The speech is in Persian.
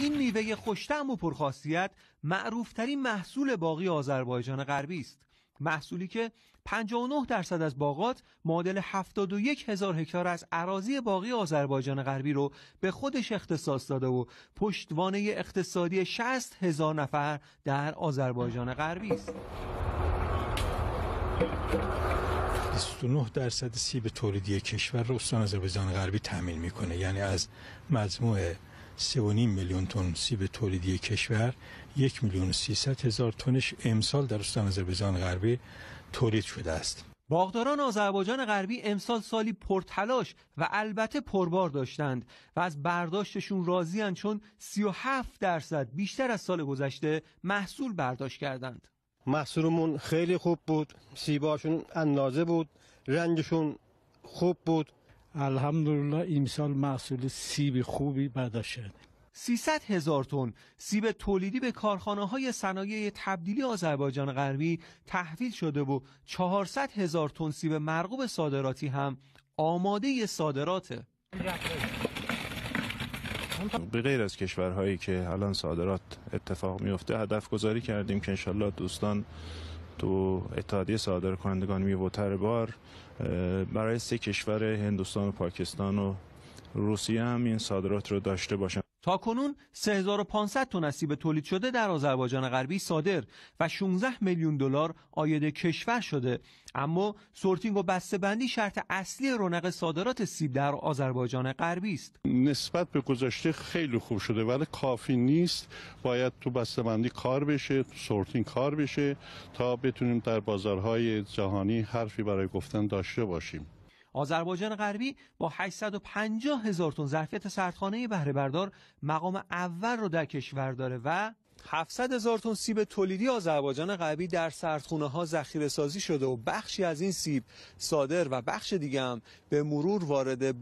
این میوه خوشتم و پرخاصیت معروفترین محصول باقی آذربایجان غربی است محصولی که 59 درصد از باغات معادل 71 هزار هکتار از عراضی باقی آذربایجان غربی رو به خودش اختصاص داده و پشتوانه اقتصادی 60 هزار نفر در آذربایجان غربی است 29 درصد سیب تولیدی کشور رو استان آذربایجان غربی تامین میکنه یعنی از مجموع 3.5 میلیون تن سیب تولیدی کشور 1 میلیون 300 هزار تنش امسال در استان آذربایجان غربی تولید شده است باغداران آذربایجان غربی امسال سالی پرتلاش و البته پربار داشتند و از برداشتشون راضیان چون 37 درصد بیشتر از سال گذشته محصول برداشت کردند. محصولمون خیلی خوب بود، سیباشون اندازه بود، رنگشون خوب بود، الحمدلله امسال محصول سیب خوبی برداشت. شد 300 هزار تن سیب تولیدی به کارخانه های صنایع تبدیلی آذربایجان غربی تحویل شده و 400 هزار تن سیب مرغوب صادراتی هم آماده صادراته به غیر از کشورهایی که الان صادرات اتفاق میفته هدف گذاری کردیم که انشالله دوستان تو اتحادیه صادر کنندگان میوه بار برای سه کشور هندوستان و پاکستان و روسیه هم این صادرات رو داشته باشند تا کنون 3500 تن از تولید شده در آذربایجان غربی صادر و 16 میلیون دلار آید کشور شده اما سورتینگ و بسته بندی شرط اصلی رونق صادرات سیب در آذربایجان غربی است نسبت به گذشته خیلی خوب شده ولی کافی نیست باید تو بسته بندی کار بشه تو سورتینگ کار بشه تا بتونیم در بازارهای جهانی حرفی برای گفتن داشته باشیم آذربایجان غربی با 850 هزار تن ظرفیت سردخانه بهره بردار مقام اول رو در کشور داره و 700 هزار تن سیب تولیدی آذربایجان غربی در سردخونه ها ذخیره سازی شده و بخشی از این سیب صادر و بخش دیگه هم به مرور وارد